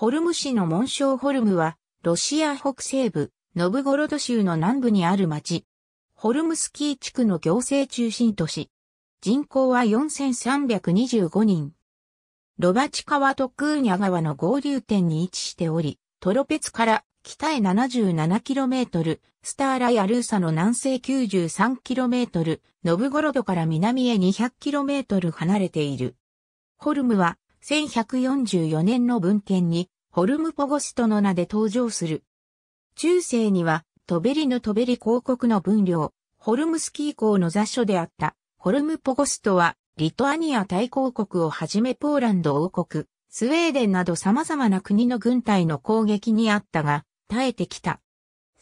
ホルム市の紋章ホルムは、ロシア北西部、ノブゴロド州の南部にある町。ホルムスキー地区の行政中心都市。人口は4325人。ロバチ川とクーニャ川の合流点に位置しており、トロペツから北へ 77km、スターラやルーサの南西 93km、ノブゴロドから南へ 200km 離れている。ホルムは1144年の文献に、ホルムポゴストの名で登場する。中世には、トベリのトベリ広告の分量、ホルムスキー公の雑所であった、ホルムポゴストは、リトアニア大公国をはじめポーランド王国、スウェーデンなど様々な国の軍隊の攻撃にあったが、耐えてきた。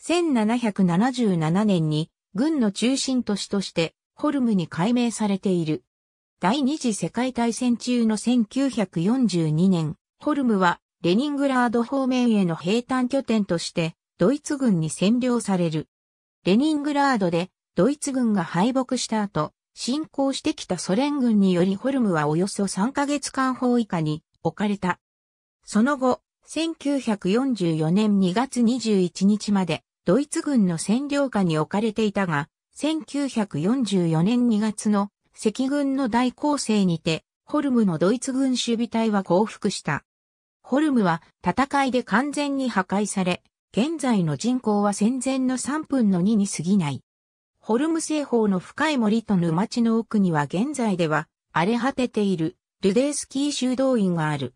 1777年に、軍の中心都市として、ホルムに改名されている。第二次世界大戦中の1942年、ホルムはレニングラード方面への兵坦拠点としてドイツ軍に占領される。レニングラードでドイツ軍が敗北した後、侵攻してきたソ連軍によりホルムはおよそ3ヶ月間包囲下に置かれた。その後、1944年2月21日までドイツ軍の占領下に置かれていたが、1944年2月の赤軍の大攻勢にて、ホルムのドイツ軍守備隊は降伏した。ホルムは戦いで完全に破壊され、現在の人口は戦前の3分の2に過ぎない。ホルム西方の深い森と沼地の奥には現在では荒れ果てているルデースキー修道院がある。